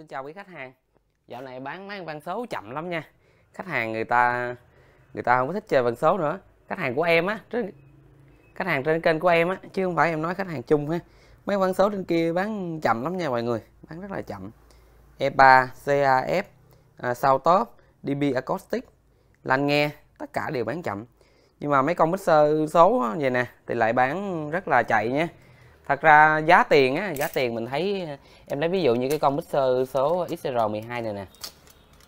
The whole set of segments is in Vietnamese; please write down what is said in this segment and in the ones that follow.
Xin chào quý khách hàng Dạo này bán máy văn số chậm lắm nha Khách hàng người ta Người ta không có thích chơi văn số nữa Khách hàng của em á trên, Khách hàng trên kênh của em á Chứ không phải em nói khách hàng chung ha máy văn số trên kia bán chậm lắm nha mọi người Bán rất là chậm E3, CAF, à, Sound Top, DB Acoustic Lanh nghe Tất cả đều bán chậm Nhưng mà mấy con mixer số vậy nè Thì lại bán rất là chạy nha thật ra giá tiền á giá tiền mình thấy em lấy ví dụ như cái con mixer số XR12 này nè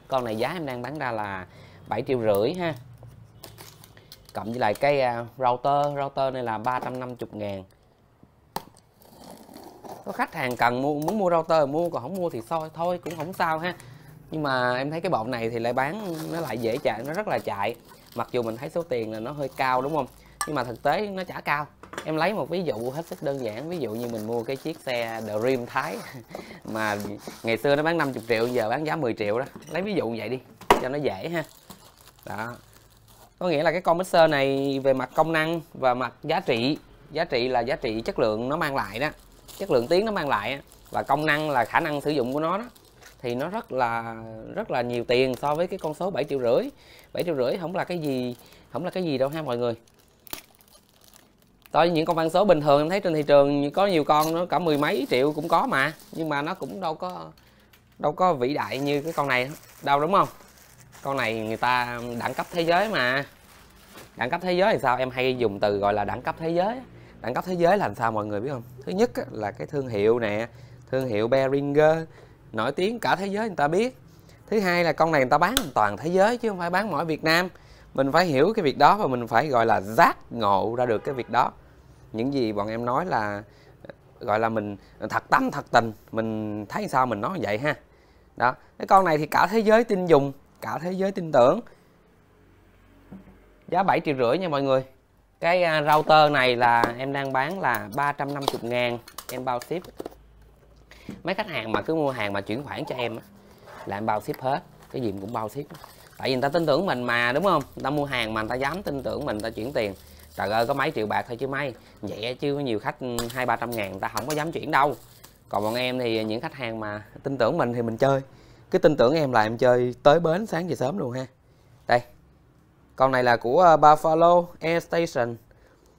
con này giá em đang bán ra là 7 triệu rưỡi ha cộng với lại cái à, router router này là 350 ngàn có khách hàng cần mua muốn mua router mua còn không mua thì thôi thôi cũng không sao ha nhưng mà em thấy cái bộ này thì lại bán nó lại dễ chạy nó rất là chạy mặc dù mình thấy số tiền là nó hơi cao đúng không nhưng mà thực tế nó chả cao em lấy một ví dụ hết sức đơn giản ví dụ như mình mua cái chiếc xe Dream Thái mà ngày xưa nó bán 50 triệu giờ bán giá 10 triệu đó lấy ví dụ vậy đi cho nó dễ ha đó có nghĩa là cái con mixer này về mặt công năng và mặt giá trị giá trị là giá trị chất lượng nó mang lại đó chất lượng tiếng nó mang lại và công năng là khả năng sử dụng của nó đó thì nó rất là rất là nhiều tiền so với cái con số 7 triệu rưỡi 7 triệu rưỡi không là cái gì không là cái gì đâu ha mọi người Tại những con văn số bình thường em thấy trên thị trường có nhiều con nó cả mười mấy triệu cũng có mà Nhưng mà nó cũng đâu có đâu có vĩ đại như cái con này đâu đúng không Con này người ta đẳng cấp thế giới mà Đẳng cấp thế giới thì sao em hay dùng từ gọi là đẳng cấp thế giới Đẳng cấp thế giới là làm sao mọi người biết không Thứ nhất là cái thương hiệu nè Thương hiệu Behringer Nổi tiếng cả thế giới người ta biết Thứ hai là con này người ta bán toàn thế giới chứ không phải bán mỗi Việt Nam mình phải hiểu cái việc đó và mình phải gọi là giác ngộ ra được cái việc đó những gì bọn em nói là gọi là mình thật tâm thật tình mình thấy sao mình nói vậy ha đó cái con này thì cả thế giới tin dùng cả thế giới tin tưởng giá 7 triệu rưỡi nha mọi người cái à, router này là em đang bán là 350 ngàn em bao ship mấy khách hàng mà cứ mua hàng mà chuyển khoản cho em là em bao ship hết cái gì cũng bao ship tại vì người ta tin tưởng mình mà đúng không người ta mua hàng mà người ta dám tin tưởng mình người ta chuyển tiền trời ơi có mấy triệu bạc thôi chứ mấy vậy chứ nhiều khách ừ, hai ba trăm ngàn người ta không có dám chuyển đâu còn bọn em thì những khách hàng mà tin tưởng mình thì mình chơi cứ tin tưởng em là em chơi tới bến sáng về sớm luôn ha đây con này là của ờ, Buffalo Air Station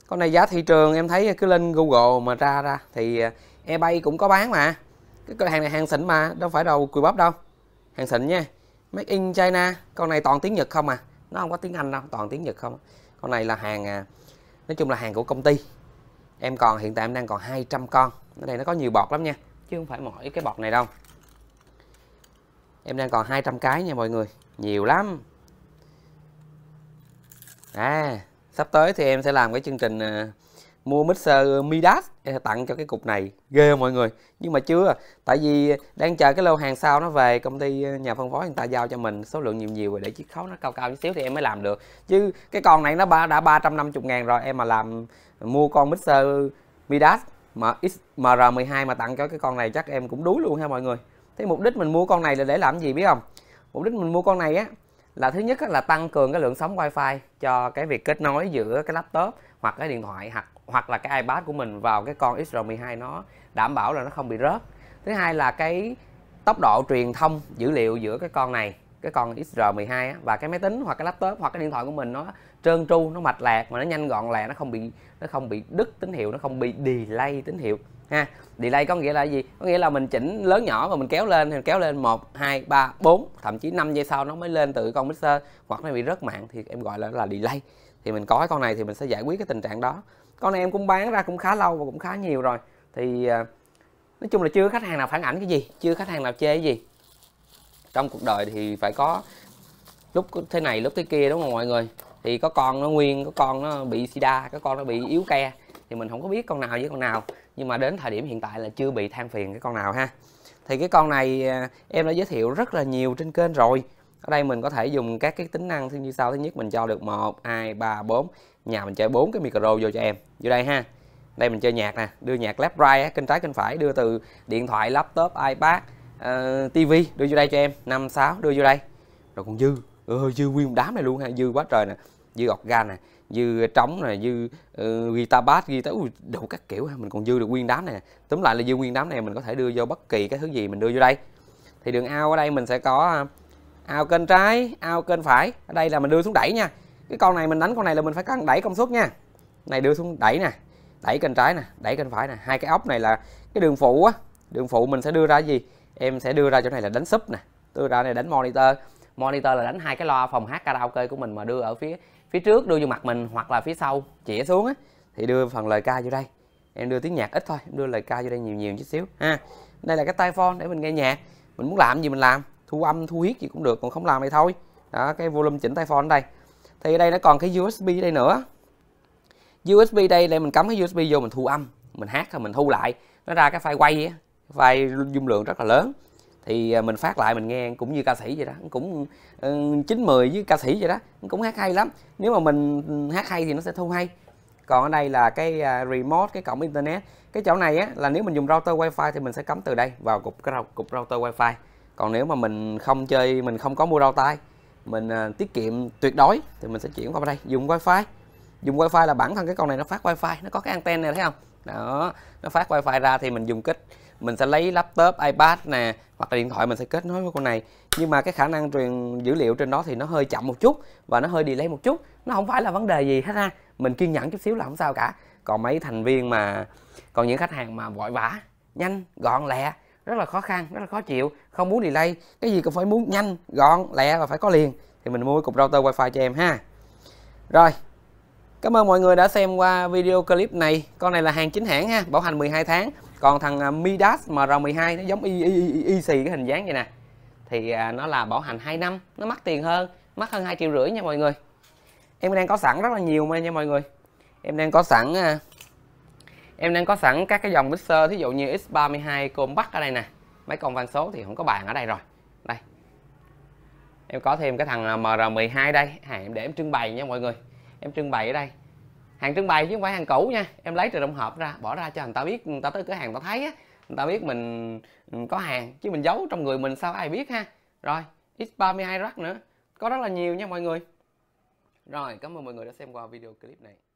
con này giá thị trường em thấy cứ lên Google mà ra ra thì eBay ờ, cũng có bán mà cái cửa hàng này hàng xịn mà đâu phải đâu cùi bắp đâu hàng xịn nha Make in China con này toàn tiếng Nhật không à nó không có tiếng Anh đâu toàn tiếng Nhật không à? con này là hàng à, nói chung là hàng của công ty em còn hiện tại em đang còn 200 con cái này nó có nhiều bọt lắm nha chứ không phải mỗi cái bọt này đâu em đang còn 200 cái nha mọi người nhiều lắm à sắp tới thì em sẽ làm cái chương trình à, mua mixer Midas e, tặng cho cái cục này ghê mọi người nhưng mà chưa tại vì đang chờ cái lô hàng sau nó về công ty e, nhà phân phối người ta giao cho mình số lượng nhiều nhiều rồi để chiếc khấu nó cao cao chút xíu thì em mới làm được chứ cái con này nó đã 350 ngàn rồi em mà làm mua con mixer Midas mà XMR12 mà tặng cho cái con này chắc em cũng đuối luôn ha mọi người thế mục đích mình mua con này là để làm gì biết không mục đích mình mua con này á là thứ nhất là tăng cường cái lượng sóng wifi cho cái việc kết nối giữa cái laptop hoặc cái điện thoại hoặc hoặc là cái iPad của mình vào cái con XR12 nó đảm bảo là nó không bị rớt thứ hai là cái tốc độ truyền thông dữ liệu giữa cái con này cái con XR12 á, và cái máy tính hoặc cái laptop hoặc cái điện thoại của mình nó trơn tru nó mạch lạc mà nó nhanh gọn lẹ nó không bị nó không bị đứt tín hiệu nó không bị delay tín hiệu ha delay có nghĩa là gì có nghĩa là mình chỉnh lớn nhỏ và mình kéo lên thì kéo lên một hai ba bốn thậm chí 5 giây sau nó mới lên từ con mixer hoặc nó bị rớt mạng thì em gọi là là delay thì mình có cái con này thì mình sẽ giải quyết cái tình trạng đó con này em cũng bán ra cũng khá lâu và cũng khá nhiều rồi thì à, nói chung là chưa khách hàng nào phản ảnh cái gì chưa khách hàng nào chê cái gì trong cuộc đời thì phải có lúc thế này lúc thế kia đúng không mọi người thì có con nó nguyên có con nó bị sida có con nó bị yếu ke thì mình không có biết con nào với con nào nhưng mà đến thời điểm hiện tại là chưa bị than phiền cái con nào ha thì cái con này à, em đã giới thiệu rất là nhiều trên kênh rồi ở đây mình có thể dùng các cái tính năng như sau thứ nhất mình cho được một hai ba bốn nhà mình chơi bốn cái micro vô cho em vô đây ha đây mình chơi nhạc nè đưa nhạc left right kênh trái kênh phải đưa từ điện thoại laptop ipad uh, ờ, tv đưa vô đây cho em năm sáu đưa vô đây rồi còn dư ừ, dư nguyên đám này luôn ha dư quá trời nè dư gọc gan nè dư trống nè dư uh, guitar bass guitar uh, đủ các kiểu ha mình còn dư được nguyên đám này tóm lại là dư nguyên đám này mình có thể đưa vô bất kỳ cái thứ gì mình đưa vô đây thì đường ao ở đây mình sẽ có ao kênh trái ao kênh phải ở đây là mình đưa xuống đẩy nha cái con này mình đánh con này là mình phải cần đẩy công suất nha này đưa xuống đẩy nè đẩy kênh trái nè đẩy kênh phải nè hai cái ốc này là cái đường phụ á đường phụ mình sẽ đưa ra gì em sẽ đưa ra chỗ này là đánh sub nè đưa ra này đánh monitor monitor là đánh hai cái loa phòng hát karaoke của mình mà đưa ở phía phía trước đưa vô mặt mình hoặc là phía sau chĩa xuống á thì đưa phần lời ca vô đây em đưa tiếng nhạc ít thôi em đưa lời ca vô đây nhiều nhiều chút xíu ha đây là cái tai phone để mình nghe nhạc mình muốn làm gì mình làm thu âm thu huyết gì cũng được còn không làm thì thôi đó cái volume chỉnh tay phone đây thì ở đây nó còn cái USB đây nữa USB đây đây mình cắm cái USB vô mình thu âm mình hát rồi mình thu lại nó ra cái file quay file dung lượng rất là lớn thì à, mình phát lại mình nghe cũng như ca sĩ vậy đó cũng ừ, chín mười với ca sĩ vậy đó cũng hát hay lắm nếu mà mình hát hay thì nó sẽ thu hay còn ở đây là cái à, remote cái cổng internet cái chỗ này á là nếu mình dùng router wifi thì mình sẽ cắm từ đây vào cục cục router wifi còn nếu mà mình không chơi mình không có mua rau tay mình uh, tiết kiệm tuyệt đối thì mình sẽ chuyển qua đây dùng wi-fi, dùng wi-fi là bản thân cái con này nó phát wi-fi, nó có cái anten này thấy không đó nó phát wi-fi ra thì mình dùng kết mình sẽ lấy laptop ipad nè hoặc là điện thoại mình sẽ kết nối với con này nhưng mà cái khả năng truyền dữ liệu trên đó thì nó hơi chậm một chút và nó hơi delay một chút nó không phải là vấn đề gì hết ha mình kiên nhẫn chút xíu là không sao cả còn mấy thành viên mà còn những khách hàng mà vội vã nhanh gọn lẹ rất là khó khăn rất là khó chịu không muốn delay cái gì cũng phải muốn nhanh gọn lẹ và phải có liền thì mình mua cái cục router wifi cho em ha rồi Cảm ơn mọi người đã xem qua video clip này. Con này là hàng chính hãng ha, bảo hành 12 tháng. Còn thằng à, Midas MR12 nó giống y, y, y, y xì cái hình dáng vậy nè. Thì à, nó là bảo hành 2 năm, nó mắc tiền hơn, mắc hơn hai triệu rưỡi nha mọi người. Em đang có sẵn rất là nhiều mà nha mọi người. Em đang có sẵn à, em đang có sẵn các cái dòng mixer thí dụ như X32 compact ở đây nè mấy con van số thì không có bàn ở đây rồi đây em có thêm cái thằng à, MR12 đây à, em để em trưng bày nha mọi người em trưng bày ở đây hàng trưng bày chứ không phải hàng cũ nha em lấy từ trong hộp ra bỏ ra cho người ta biết người ta tới cửa hàng người ta thấy á người ta biết mình ừ, có hàng chứ mình giấu trong người mình sao ai biết ha rồi X32 rắc nữa có rất là nhiều nha mọi người rồi cảm ơn mọi người đã xem qua video clip này